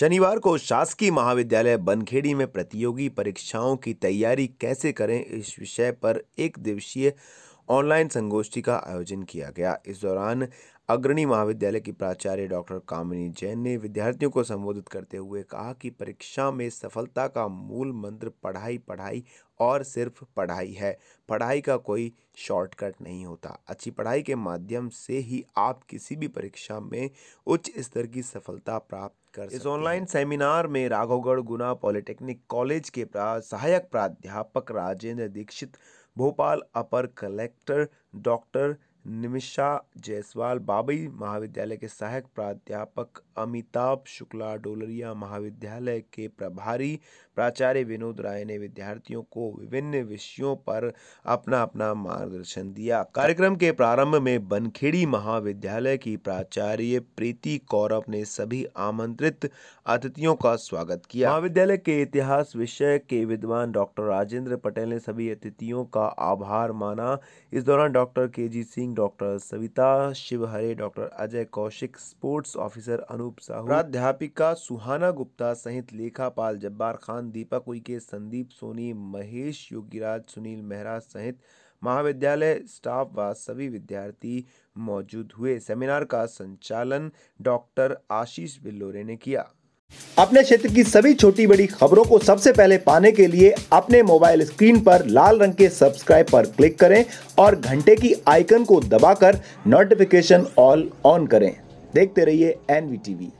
शनिवार को शासकीय महाविद्यालय बनखेड़ी में प्रतियोगी परीक्षाओं की तैयारी कैसे करें इस विषय पर एक दिवसीय ऑनलाइन संगोष्ठी का आयोजन किया गया इस दौरान अग्रणी महाविद्यालय की प्राचार्य डॉक्टर कामिनी जैन ने विद्यार्थियों को संबोधित करते हुए कहा कि परीक्षा में सफलता का मूल मंत्र पढ़ाई पढ़ाई और सिर्फ पढ़ाई है पढ़ाई का कोई शॉर्टकट नहीं होता अच्छी पढ़ाई के माध्यम से ही आप किसी भी परीक्षा में उच्च स्तर की सफलता प्राप्त कर इस ऑनलाइन सेमिनार में राघवगढ़ गुना पॉलिटेक्निक कॉलेज के प्रा, सहायक प्राध्यापक राजेंद्र दीक्षित भोपाल अपर कलेक्टर डॉक्टर निमिषा जायसवाल बाबई महाविद्यालय के सहायक प्राध्यापक अमिताभ शुक्ला डोलरिया महाविद्यालय के प्रभारी प्राचार्य विनोद राय ने विद्यार्थियों को विभिन्न विषयों पर अपना अपना मार्गदर्शन दिया कार्यक्रम के प्रारंभ में बनखेड़ी महाविद्यालय की प्राचार्य प्रीति कौरव ने सभी आमंत्रित अतिथियों का स्वागत किया महाविद्यालय के इतिहास विषय के विद्वान डॉक्टर राजेंद्र पटेल ने सभी अतिथियों का आभार माना इस दौरान doctor K G Singh Singh doctor Savita Shivhare doctor Ajay Kaushik sports officer Anoop Sahu प्राध्यापिका सुहाना गुप्ता सहित लेखापाल जब्बार खान दीपक उइके संदीप सोनी महेश योगीराज सुनील मेहरा सहित महाविद्यालय स्टाफ व सभी विद्यार्थी मौजूद हुए सेमिनार का संचालन डॉक्टर आशीष बिल्लोरे ने किया अपने क्षेत्र की सभी छोटी बड़ी खबरों को सबसे पहले पाने के लिए अपने मोबाइल स्क्रीन पर लाल रंग के सब्सक्राइब पर क्लिक करें और घंटे की आइकन को दबाकर नोटिफिकेशन ऑल ऑन करें देखते रहिए एनवी